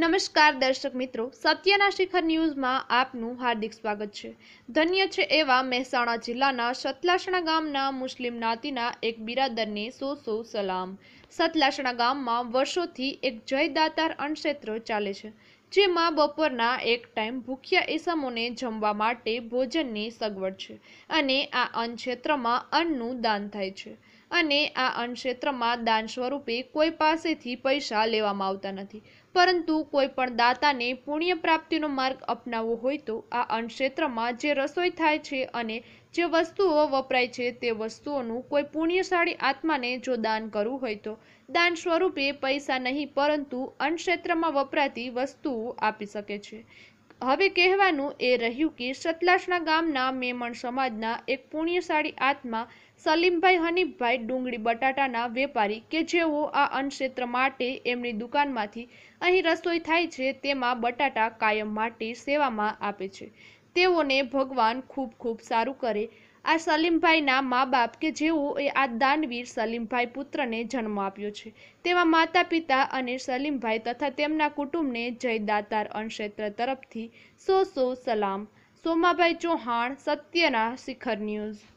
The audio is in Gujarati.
નમસ્કાર દર્શક મિત્રો સત્યના શિખર ન્યૂઝમાં આપનું હાર્દિક સ્વાગત છે ધન્ય છે એવા મહેસાણા જિલ્લાના સતલાસણા ગામના મુસ્લિમ નાતીના એક બિરાદરને સો સો સલામ સતલાસણા ગામમાં વર્ષોથી એક જયદાતાર અણક્ષેત્ર ચાલે છે જેમાં બપોરના એક ટાઈમ ભૂખ્યા ઈસમોને જમવા માટે ભોજનની સગવડ છે અને આ અન્નક્ષેત્રમાં અન્નનું દાન થાય છે અને આ અન્નક્ષેત્રમાં દાન સ્વરૂપે કોઈ પાસેથી પૈસા લેવામાં આવતા નથી પરંતુ કોઈ પણ દાતાને પુણ્ય પ્રાપ્તિનો માર્ગ અપનાવવો હોય તો આ અન્નક્ષેત્રમાં જે રસોઈ થાય છે અને જે વસ્તુઓ વપરાય છે તે વસ્તુઓનું કોઈ પુણ્યશાળી આત્માને જો દાન કરવું હોય તો દાન સ્વરૂપે પૈસા નહીં પરંતુ અન્નક્ષેત્રમાં વપરાતી વસ્તુઓ આપી શકે છે હવે કહેવાનું એ રહ્યું કે સતલાસણા ગામના મેમણ સમાજના એક પુણ્યશાળી આત્મા સલીમભાઈ હનીફભાઈ ડુંગળી બટાટાના વેપારી કે જેઓ આ અન્નક્ષેત્ર માટે એમની દુકાનમાંથી અહીં રસોઈ થાય છે તેમાં બટાટા કાયમ માટે સેવામાં આપે છે તેઓને ભગવાન ખૂબ ખૂબ સારું કરે આ સલીમભાઈના મા બાપ કે એ આ દાનવીર સલીમભાઈ પુત્રને જન્મ આપ્યો છે તેવા માતા પિતા અને સલીમભાઈ તથા તેમના કુટુંબને જય દાતાર અણક્ષેત્ર તરફથી સો સો સલામ સોમાભાઈ ચૌહાણ સત્યના શિખર ન્યૂઝ